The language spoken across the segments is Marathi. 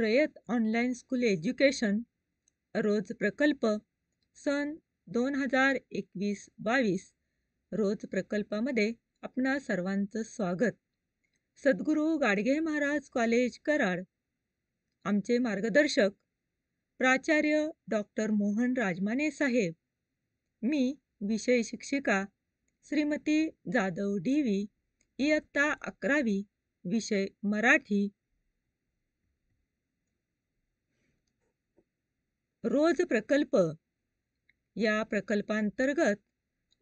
रयत ऑनलाईन स्कूल एज्युकेशन रोज प्रकल्प सन दोन हजार एकवीस बावीस रोज प्रकल्पामध्ये आपणा सर्वांचं स्वागत सद्गुरू गाडगे महाराज कॉलेज कराड आमचे मार्गदर्शक प्राचार्य डॉक्टर मोहन राजमाने साहेब मी विषय शिक्षिका श्रीमती जाधव डी व्ही इयत्ता अकरावी विषय मराठी रोज प्रकल्प या प्रकल्पांतर्गत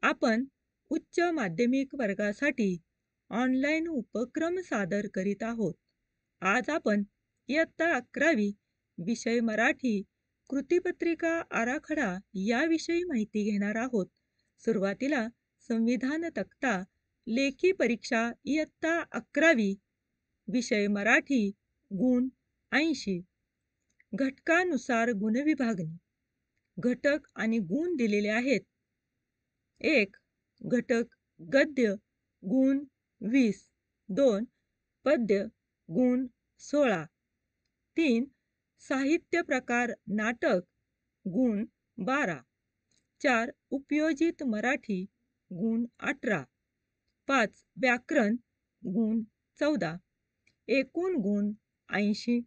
आपण उच्च माध्यमिक वर्गासाठी ऑनलाईन उपक्रम सादर करीत आहोत आज आपण इयत्ता अकरावी विषय मराठी कृतीपत्रिका आराखडा याविषयी माहिती घेणार आहोत सुरुवातीला संविधान तक्ता लेखी परीक्षा इयत्ता अकरावी विषय मराठी गुण ऐंशी घटकानुसार गुणविभागणी घटक आणि गुण दिलेले आहेत एक घटक गद्य गुण वीस दोन पद्य गुण सोळा तीन साहित्य प्रकार नाटक गुण बारा चार उपयोजित मराठी गुण अठरा पाच व्याकरण गुण चौदा एकूण गुण ऐंशी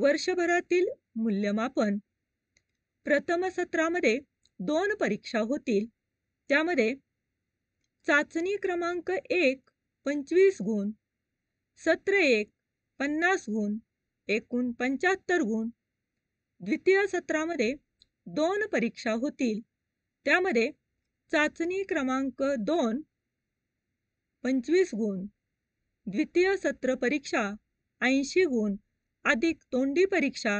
वर्षभरातील मूल्यमापन प्रथम सत्रामध्ये दोन परीक्षा होतील त्यामध्ये चाचणी क्रमांक एक पंचवीस गुण सत्र एक पन्नास गुण एकूण पंच्याहत्तर गुण द्वितीय सत्रामध्ये दोन परीक्षा होतील त्यामध्ये चाचणी क्रमांक दोन पंचवीस गुण द्वितीय सत्र परीक्षा ऐंशी गुण अधिक तोंडी परीक्षा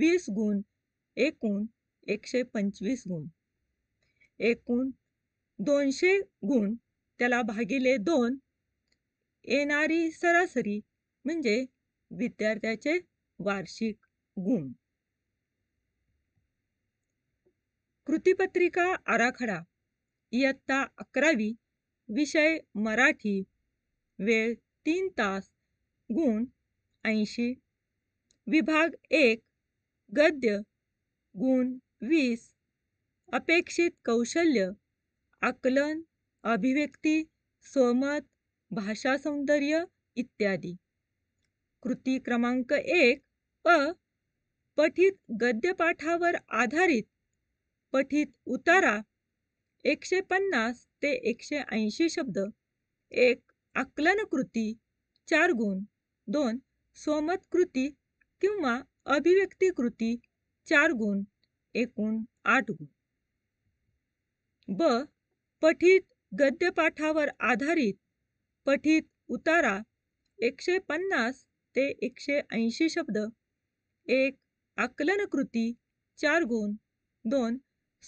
वीस गुण एकूण एकशे पंचवीस गुण एकूण दोनशे गुण त्याला भागिले दोन येणारी सरासरी म्हणजे विद्यार्थ्याचे वार्षिक गुण कृतीपत्रिका आराखडा इयत्ता अकरावी विषय मराठी वेळ तीन तास गुण ऐंशी विभाग एक गद्य गुण वीस अपेक्षित कौशल्य आकलन अभिव्यक्ती स्वमत भाषा सौंदर्य इत्यादी कृती क्रमांक एक अ पठित गद्यपाठावर आधारित पठित उतारा एकशे पन्नास ते एकशे ऐंशी शब्द एक आकलन कृती चार गुण दोन स्वमत कृती किंवा अभिव्यक्ती कृती चार गुण एकूण आठ गुण ब पठित गद्यपाठावर आधारित पठित उतारा एकशे पन्नास ते एकशे ऐंशी शब्द एक आकलन कृती चार गुण दोन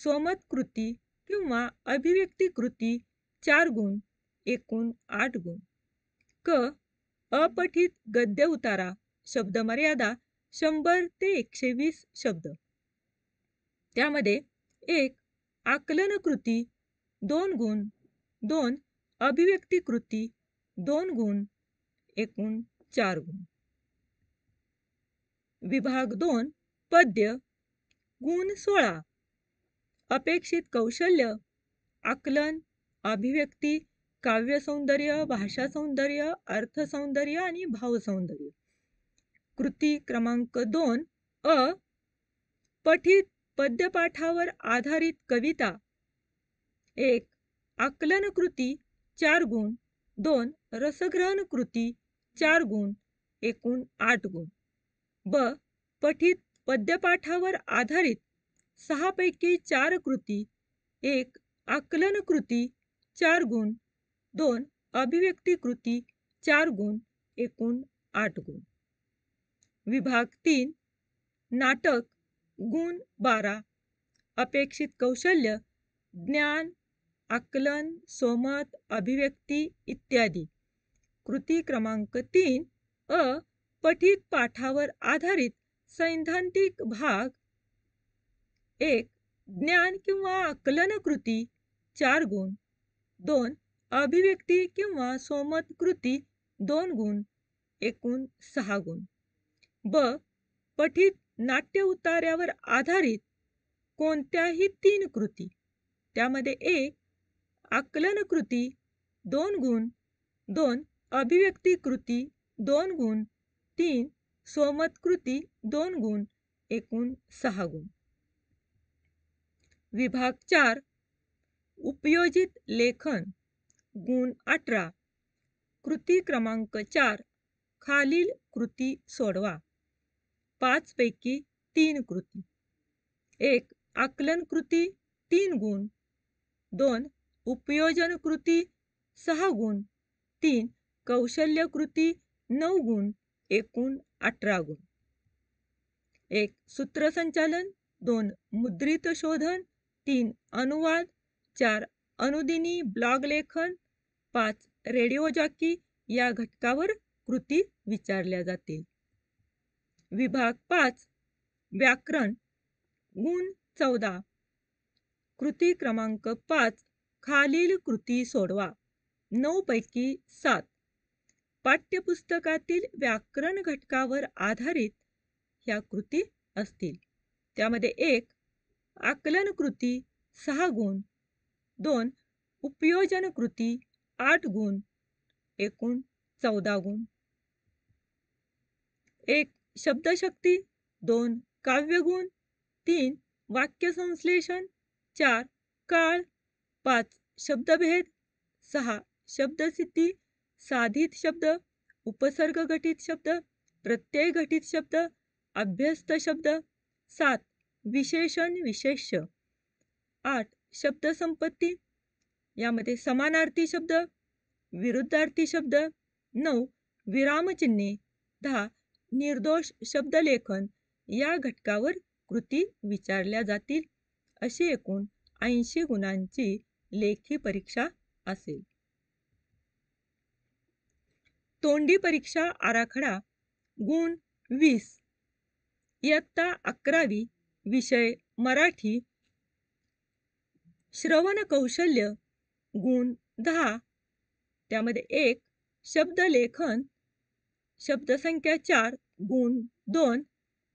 सोमत कृती किंवा अभिव्यक्ती कृती चार गुण एकूण आठ गुण क अपठित गद्य उतारा शब्द मर्यादा शंभर ते एकशे वीस शब्द त्यामध्ये एक आकलन कृती दोन गुण दोन अभिव्यक्ती कृती दोन गुण एकूण चार गुण विभाग दोन पद्य गुण सोळा अपेक्षित कौशल्य आकलन अभिव्यक्ती काव्यसौंदर्य भाषासौंदर्य अर्थसौंदर्य आणि भावसौंदर्य कृती क्रमांक दोन अ पठित पद्यपाठावर आधारित कविता एक आकलन कृती चार गुण दोन रसग्रहण कृती चार गुण एकूण आठ गुण ब पठित पद्यपाठावर आधारित सहापैकी चार कृती एक आकलन कृती चार गुण दोन अभिव्यक्ती कृती चार गुण एकूण आठ गुण विभाग तीन नाटक गुण बारा अपेक्षित कौशल्य ज्ञान आकलन सोमत अभिव्यक्ती इत्यादी कृती क्रमांक तीन अ पठित पाठावर आधारित सैद्धांतिक भाग एक ज्ञान किंवा आकलन कृती चार गुण दोन अभिव्यक्ती किंवा सोमत कृती दोन गुण एकूण सहा गुण ब पठित नाट्य उतार्यावर आधारित कोणत्याही तीन कृती त्यामध्ये एक आकलन कृती दोन गुण दोन अभिव्यक्ती कृती दोन गुण तीन सोमत कृती दोन गुण एकूण सहा गुण विभाग चार उपयोजित लेखन गुण अठरा कृती क्रमांक चार खालील कृती सोडवा पाचपैकी तीन कृती एक आकलन कृती तीन गुण दोन उपयोजन कृती सहा गुण तीन कौशल्य कृती नऊ गुण एकूण अठरा गुण एक सूत्रसंचालन दोन मुद्रित शोधन तीन अनुवाद चार अनुदिनी ब्लॉग लेखन पाच रेडिओ जॉकी या घटकावर कृती विचारल्या जातील विभाग पाच व्याकरण गुण चौदा कृती क्रमांक पाच खालील कृती सोडवा नऊ पैकी सात पाठ्यपुस्तकातील व्याकरण घटकावर आधारित ह्या कृती असतील त्यामध्ये एक आकलन कृती सहा गुण दोन उपयोजन कृती आठ गुण एकूण चौदा गुण एक शब्दशक्ती दोन काव्यगुण तीन वाक्यसंश्लेषण चार काळ पाच शब्दभेद सहा शब्दसिद्धी साधित शब्द उपसर्ग घटित शब्द प्रत्यय घटित शब्द अभ्यस्त शब्द सात विशेषण विशेष्य आठ शब्दसंपत्ती यामध्ये समानार्थी शब्द विरुद्धार्थी शब्द नऊ विरामचिन्हे दहा निर्दोष शब्दलेखन या घटकावर कृती विचारल्या जातील अशी एकूण ऐंशी गुणांची लेखी परीक्षा असेल तोंडी परीक्षा आराखडा गुण वीस इयत्ता अकरावी विषय मराठी श्रवण कौशल्य गुण दहा त्यामध्ये एक शब्दलेखन शब्दसंख्या चार गुण दोन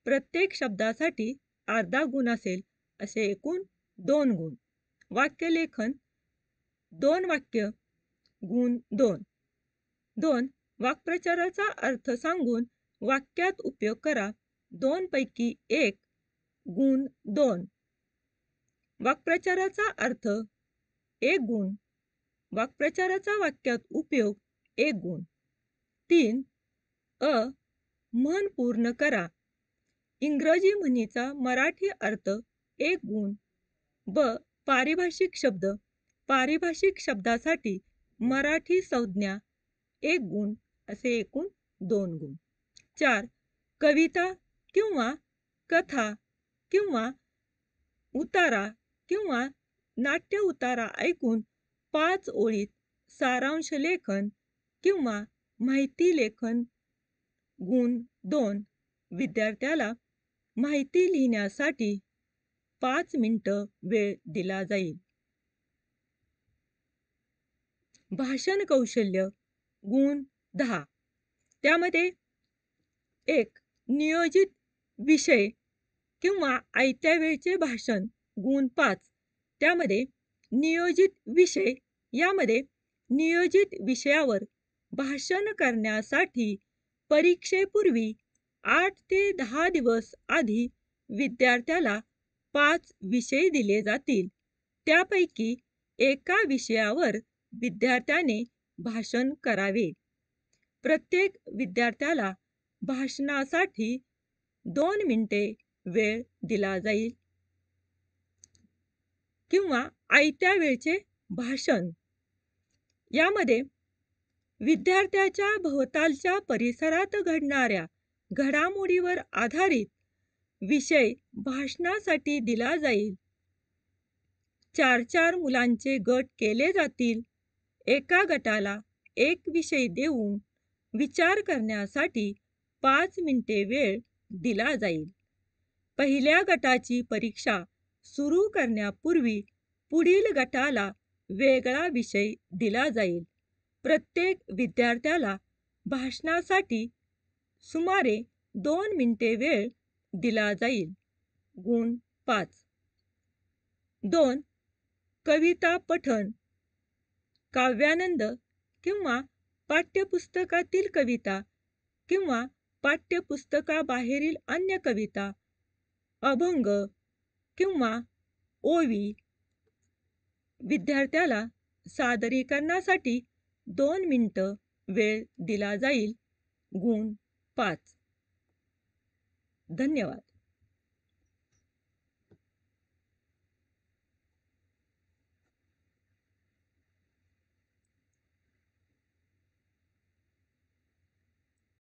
प्रत्येक शब्दासाठी अर्धा गुण असेल असे एकूण दोन गुण वाक्यलेखन दोन वाक्य गुण दोन दोन वाक्प्रचाराचा अर्थ सांगून वाक्यात उपयोग करा दोनपैकी एक गुण दोन वाक्प्रचाराचा अर्थ एक गुण वाक्प्रचाराचा वाक्यात उपयोग एक गुण तीन अ म्हण पूर्ण करा इंग्रजी म्हणीचा मराठी अर्थ एक गुण ब पारिभाषिक शब्द पारिभाषिक शब्दासाठी मराठी संज्ञा एक गुण असे एकूण दोन गुण चार कविता किंवा कथा किंवा उतारा किंवा नाट्य उतारा ऐकून पाच ओळीत सारांश लेखन किंवा माहिती लेखन गुण दोन विद्यार्थ्याला माहिती लिहिण्यासाठी पाच मिनटं वेळ दिला जाईल भाषण कौशल्य गुण दहा त्यामध्ये एक नियोजित विषय किंवा आयत्या वेळचे भाषण गुण पाच त्यामध्ये नियोजित विषय यामध्ये नियोजित विषयावर भाषण करण्यासाठी परीक्षेपूर्वी आठ ते दहा दिवस आधी विद्यार्थ्याला पाच विषय दिले जातील त्यापैकी एका विषयावर विद्यार्थ्याने भाषण करावे प्रत्येक विद्यार्थ्याला भाषणासाठी दोन मिनिटे वेळ दिला जाईल किंवा आयत्या वेळचे भाषण यामध्ये विद्यार्थ्याच्या भोवतालच्या परिसरात घडणाऱ्या घडामोडीवर आधारित विषय भाषणासाठी दिला जाईल चार चार मुलांचे गट केले जातील एका गटाला एक विषय देऊन विचार करण्यासाठी पाच मिनिटे वेळ दिला जाईल पहिल्या गटाची परीक्षा सुरू करण्यापूर्वी पुढील गटाला वेगळा विषय दिला जाईल प्रत्येक विद्यार्थ्याला भाषणासाठी सुमारे दोन मिनटे वेळ दिला जाईल गुण पाच दोन कविता पठन काव्यानंद किंवा पाठ्यपुस्तकातील कविता किंवा पाठ्यपुस्तकाबाहेरील अन्य कविता अभंग किंवा ओवी विद्यार्थ्याला सादरीकरणासाठी दोन मिनटं वेळ दिला जाईल गुण पाच धन्यवाद